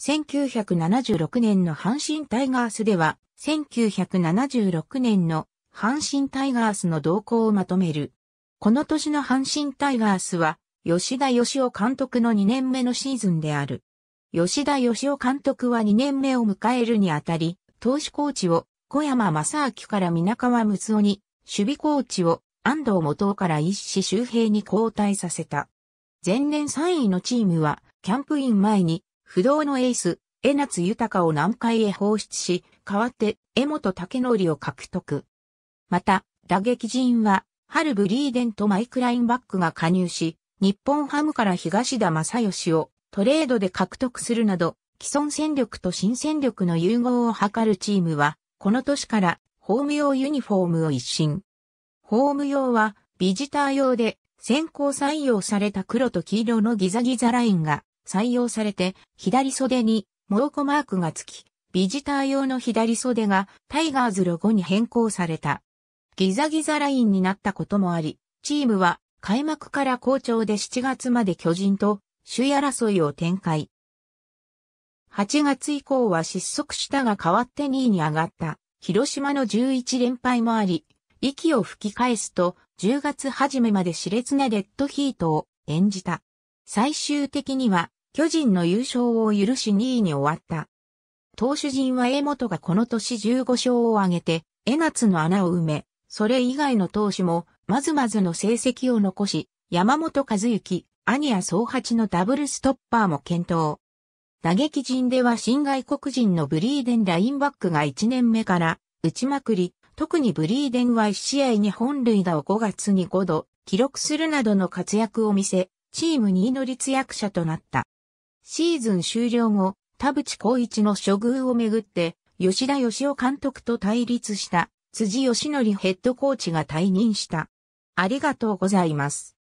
1976年の阪神タイガースでは、1976年の阪神タイガースの動向をまとめる。この年の阪神タイガースは、吉田義雄監督の2年目のシーズンである。吉田義雄監督は2年目を迎えるにあたり、投手コーチを小山正明から皆川睦夫に、守備コーチを安藤元夫から一子周平に交代させた。前年3位のチームは、キャンプイン前に不動のエース、江夏豊を南海へ放出し、代わって江本武則を獲得。また、打撃陣は、ハルブリーデンとマイクラインバックが加入し、日本ハムから東田正義をトレードで獲得するなど、既存戦力と新戦力の融合を図るチームは、この年からホーム用ユニフォームを一新。ホーム用はビジター用で先行採用された黒と黄色のギザギザラインが採用されて、左袖にモロコマークがつき、ビジター用の左袖がタイガーズロゴに変更された。ギザギザラインになったこともあり、チームは開幕から好調で7月まで巨人と首位争いを展開。8月以降は失速したが代わって2位に上がった。広島の11連敗もあり、息を吹き返すと10月初めまで熾烈なレッドヒートを演じた。最終的には巨人の優勝を許し2位に終わった。投手陣は江本がこの年15勝を挙げて、江夏の穴を埋め、それ以外の投手も、まずまずの成績を残し、山本和幸、兄や総八のダブルストッパーも検討。打撃陣では新外国人のブリーデンラインバックが1年目から打ちまくり、特にブリーデンは1試合に本塁打を5月に5度記録するなどの活躍を見せ、チーム2位の立役者となった。シーズン終了後、田淵光一の処遇をめぐって、吉田義雄監督と対立した、辻義則ヘッドコーチが退任した。ありがとうございます。